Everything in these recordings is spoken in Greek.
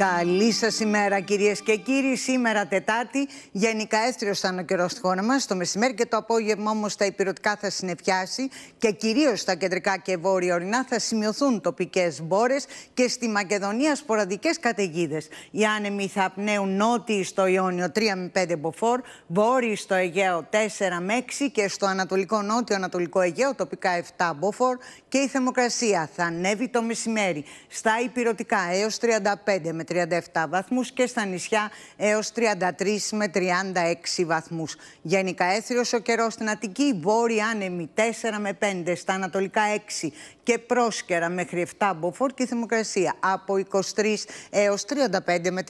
Καλή σας ημέρα, κυρίες και κύριοι. Σήμερα Τετάρτη, γενικά έστριο θα είναι ο καιρός στη χώρα μας. Το μεσημέρι και το απόγευμα όμως τα υπηρετικά θα συνεφιάσει και κυρίως στα κεντρικά και βόρεια ορεινά θα σημειωθούν τοπικές μπόρες και στη Μακεδονία σποραδικές καταιγίδες. Οι άνεμοι θα πνέουν νότιοι στο Ιόνιο 3 με 5 μποφόρ, βόρειοι στο Αιγαίο 4 με 6 και στο Ανατολικό Νότιο Ανατολικό Αιγαίο τοπικά 7 μποφόρ και η θερμοκρασία θα ανέβει το μεσημέρι στα υπηρετικά έως 35 με 37 βαθμούς και στα νησιά έως 33 με 36 βαθμούς. Γενικά έθριος ο καιρός στην Αττική, βόρεια άνεμη 4 με 5, στα ανατολικά 6 και πρόσκαιρα μέχρι 7 μποφόρ και θερμοκρασία από 23 έως 35 με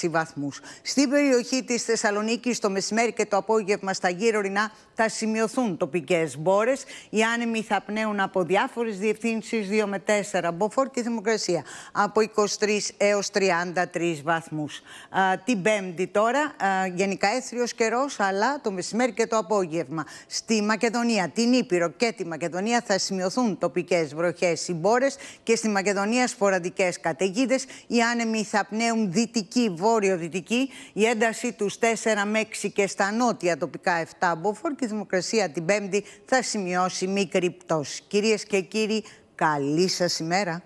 36 βαθμούς. Στην περιοχή της Θεσσαλονίκης το μεσημέρι και το απόγευμα στα γύρω Ρινά θα σημειωθούν τοπικές μπόρες. Οι άνεμοι θα πνέουν από διάφορες διευθύνσεις 2 με 4 μποφόρ και θερμοκρασία από 23 έως 33 βαθμούς. την Πέμπτη τώρα, γενικά έθριος καιρός, αλλά το μεσημέρι και το απόγευμα. Στη Μακεδονία, την Ήπειρο και τη Μακεδονία θα σημειωθούν τοπικές βροχές συμπόρες και στη Μακεδονία σποραδικές καταιγίδες. Οι άνεμοι θα πνέουν δυτική, βόρειο-δυτική. Η ένταση τους 4 με 6 και στα νότια τοπικά 7 μποφόρ και η Δημοκρασία την Πέμπτη θα σημειώσει μικρή πτώση. Κυρίες και κύριοι, καλή σας ημέρα.